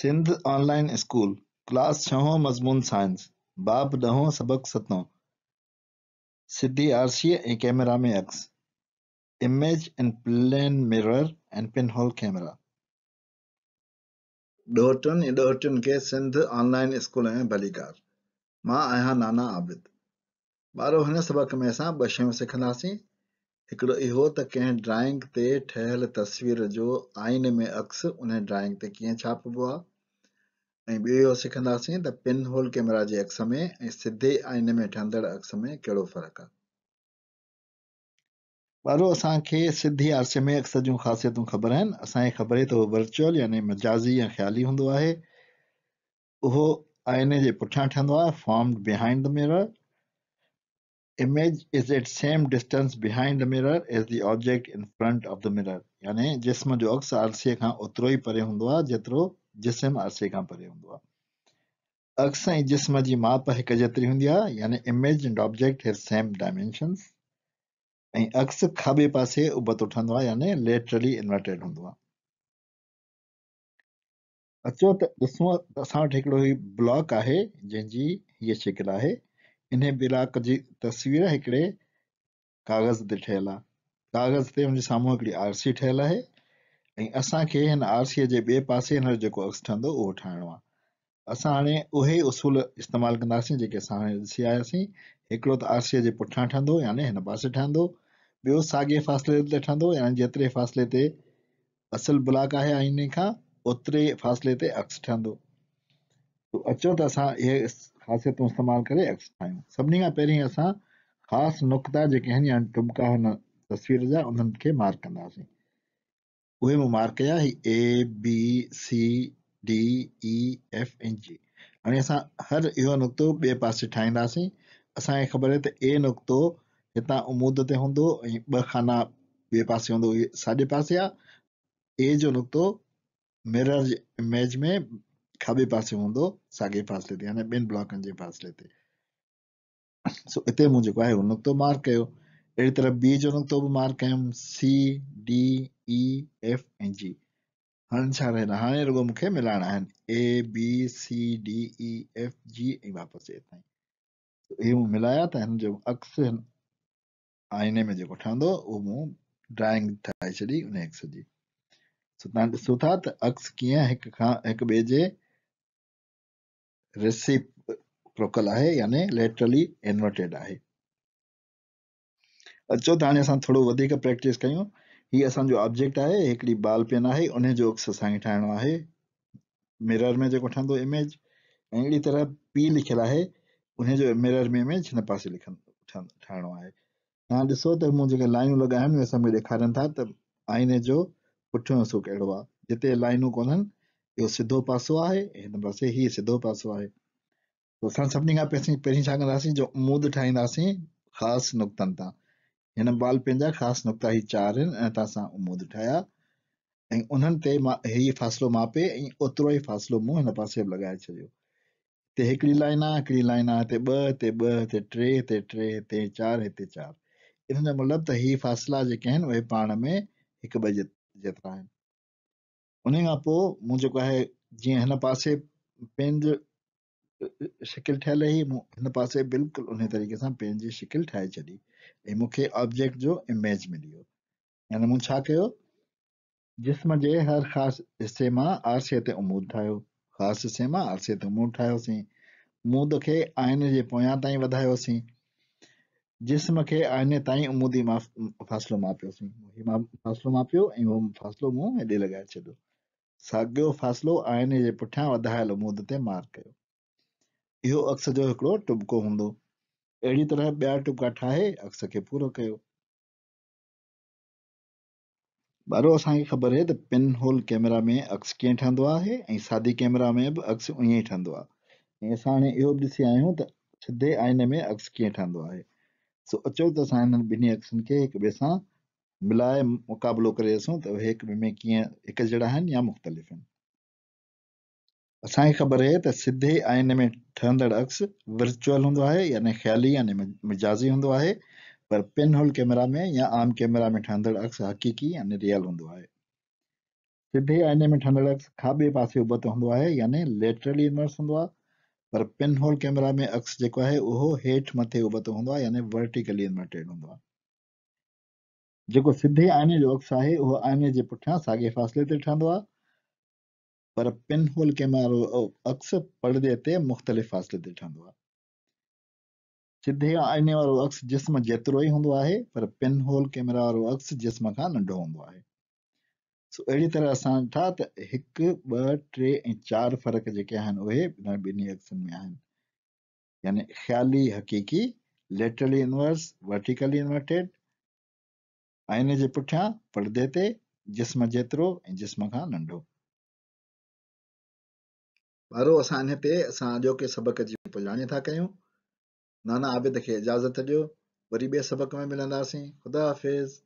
Sindh online school class छहों मज़मून science बाब दहों सबक़ सतों सिद्धि आरसी ए कैमरा में अक्स image in plane mirror and pinhole camera ॾोहटुनि ऐं ॾोहटियुनि सिंध ऑनलाइन स्कूल में भलीकार माँ आहियां नाना आबिद बारह इन सबक़ में असा ब शयूं सिखंदासीं एक इो त कें ड्राइंग ते तस्वीर जो आइन में अक्स उन ड्राइंग ते कें छापबो आहे ऐं ॿियो इहो सिखंदासीं त पिन होल कैमरा जे अक्स में ऐं सिधे आइने में ठहंदड़ अक्स में कहिड़ो फ़र्क़ु आहे ॿाहिरो असांखे सिधी आरसे में अक्स जूं ख़ासियतूं ख़बर आहिनि असांखे ख़बर आहे त उहो वर्चुअल यानी मजाज़ी या ख़्याली हूंदो आहे उहो आइने जे पुठियां ठहंदो आहे form behind the mirror image is at same distance behind the mirror is the object in front of the mirror यानी जिस्म जो अक्स आरसीअ खां ओतिरो ई परे हूंदो आहे जेतिरो परे हूंदो आहे अक्स ऐं जेतिरी अचो त ॾिसूं असां वटि हिकिड़ो ब्लॉक आहे जंहिंजी हीअ शिकिल आहे इन ब्लॉक जी तस्वीर हिकिड़े कागज़ ते ठहियलु आहे कागज़ ते हुनजे साम्हूं हिकिड़ी आरसी ठहियलु आहे ऐं असांखे हिन आरसीअ जे ॿिए पासे हिन जो जेको अक्स ठहंदो उहो ठाहिणो आहे असां हाणे उहे उसूल इस्तेमालु कंदासीं जेके असां हाणे ॾिसी आयासीं हिकिड़ो त आरसीअ जे पुठियां ठहंदो यानी हिन पासे ठहंदो ॿियो साॻे फ़ासिले ते ठहंदो यानी जेतिरे फ़ासिले ते असल ब्लॉक आहे इन खां ओतिरे फ़ासिले ते अक्स ठहंदो अचो त असां इहे ख़ासियतूं इस्तेमालु करे अक्स ठाहियूं सभिनी खां पहिरीं असां ख़ासि नुक़्ता जेके आहिनि या टुमका हुन तस्वीर जा उन्हनि खे मार्क कंदासीं उहे मूं मार्क कया ए बी सी डी हाणे असां हर इहो नुक़्तो ॿिए पासे ठाहींदासीं असांखे ख़बर आहे त ए नुक़्तो हितां उमूद ते हूंदो ऐं ॿ खाना ॿिए पासे हूंदो इहे साॼे पासे आहे ए जो नुक़्तो मिरर जे इमेज में खाॿे पासे हूंदो साॻे फ़ासिले ते ॿिनि ब्लॉकनि जे फासिले ते हिते मूं जेको आहे नुक़्तो मार्क कयो अहिड़ी तरह बी जो नुक़्तो बि मार्किए जी हाणे छा मूंखे मिलाइणा आहिनि मिलाया त हिन जो अक्स आईने में जेको ठहंदो उहो मूं ड्राइंग ठाहे छॾी उन एक्स जी तव्हां ॾिसो था त अक्स कीअं हिक खां हिक ॿिए जे अचो त हाणे असां थोरो वधीक प्रैक्टिस कयूं हीअ असांजो ऑब्जेक्ट आहे हिकिड़ी बाल पेन आहे उन जो अक्स असांखे ठाहिणो आहे मिरर में जेको ठहंदो इमेज ऐं अहिड़ी तरह पी लिखियलु आहे उन जो मिरर में इमेज हिन पासे लिखंदो ठहंदो ठाहिणो आहे तव्हां ॾिसो त मूं जेके लाइनूं लॻाया आहिनि उहे सभु ॾेखारनि था त आइने जो पुठियों हिसो कहिड़ो आहे जिते लाइनूं कोन्हनि इहो सिधो पासो आहे हिन पासे हीउ सिधो पासो आहे असां सभिनी खां पहिरीं पहिरीं छा कंदासीं जो उमूद ठाहींदासीं ख़ासि नुक़्तनि तां हिन बाल पंहिंजा ख़ासि नुक़्ता ई चारि आहिनि ऐं तव्हां सां उमूद ठाहिया ऐं उन्हनि ते मां हीअ फ़ासिलो मापे ऐं ओतिरो ई फ़ासिलो मूं हिन पासे बि लॻाए छॾियो हिते हिकिड़ी लाइन आहे हिकिड़ी लाइन आहे हिते ॿ हिते ॿ हिते टे हिते टे हिते चारि हिते चारि इन जो मतिलबु त हीअ फ़ासिला जेके आहिनि उहे पाण में हिकु ॿ जे जेतिरा आहिनि उन खां पोइ मूं जेको आहे जीअं हिन पासे पंहिंजो शिकिल ठहियल हुई मूं हिन पासे बिल्कुलु उन तरीक़े सां पंहिंजी शिकिल ठाहे छॾी ऐं मूंखे ऑब्जेक्ट जो इमेज मिली वियो यानी मूं छा कयो जिस्म जे हर ख़ासि हिसे मां आरसे ते उमूद ठाहियो ख़ासि हिसे मां आरसे ते उमूद ठाहियोसीं मुद खे आइने जे पोयां ताईं वधायोसीं जिस्म खे आइने ताईं उमूदी फ़ासिलो मापियोसीं फ़ासिलो मापियो ऐं उहो फ़ासिलो मूं हेॾे लॻाए छॾियो साॻियो फ़ासिलो आइने जे पुठियां वधायल उमूद ते मार कयो इहो अक्स जो हिकिड़ो टुबको हूंदो अहिड़ी तरह ॿिया टुबका ठाहे अक्स खे पूरो कयो ॿारो असांखे ख़बर आहे त पिन होल कैमरा में अक्स कीअं ठहंदो आहे ऐं सादी कैमरा में बि अक्स ईअं ई ठहंदो आहे ऐं असां हाणे इहो बि ॾिसी आहियूं त सिधे आइने में अक्स कीअं ठहंदो आहे सो अचो त असां हिननि ॿिन्ही अक्सनि खे हिक ॿिए सां मिलाए मुक़ाबिलो करे ॾिसूं त उहे हिक ॿिए में कीअं हिकु जहिड़ा आहिनि या मुख़्तलिफ़ आहिनि असाई ख़बर है तो सीधे आईने में ठहंदड़ अक्स वर्चुअल हों यानि यानी ख़्याली यानी मिजाज़ी हों पर पिन होल कैमरा में या आम कैमरा में ठहंदड़ अक्स हक़ीक़ी यानी रियल हों सीधे सिधे आईने में ठहंदड़ अक्स खाबे पास उबत हों आहे यानी लेटरली इनवर्स हों पर पिन होल कैमरा में अक्स जो है वह हेठ मथे उबत हों आहे यानी वर्टिकली इनवर्टेड हों जो सीधे सिधे आईने जो अक्स है वह आईने के पुठियां सागे फ़ासिले से पर पिन होल कैमरा वारो अक्ष परदे ते मुख़्तलिफ़ फ़ासिले ते ठहंदो आहे सिधे आइने वारो अक्स जिस्म जेतिरो ई हूंदो आहे पर पिनहोल कैमरा वारो अक्स जिस्म खां नंढो हूंदो आहे सो अहिड़ी तरह असां त हिकु ॿ टे ऐं चारि फ़र्क़ जेके आहिनि उहे ॿिन्ही अक्सनि में आहिनि यानी ख़्याली हक़ीक़ी लेटली इनवर्स वर्टिकली इनवर्टेड आइने जे पुठियां परदे ते जिस्म जेतिरो ऐं जिस्म खां नंढो वारो असां हिन ते असां अॼोके सबक़ जी पुॼाणी था कयूं नाना आबिद खे इजाज़त ॾियो वरी ॿिए सबक़ में मिलंदासीं ख़ुदा हाफ़िज़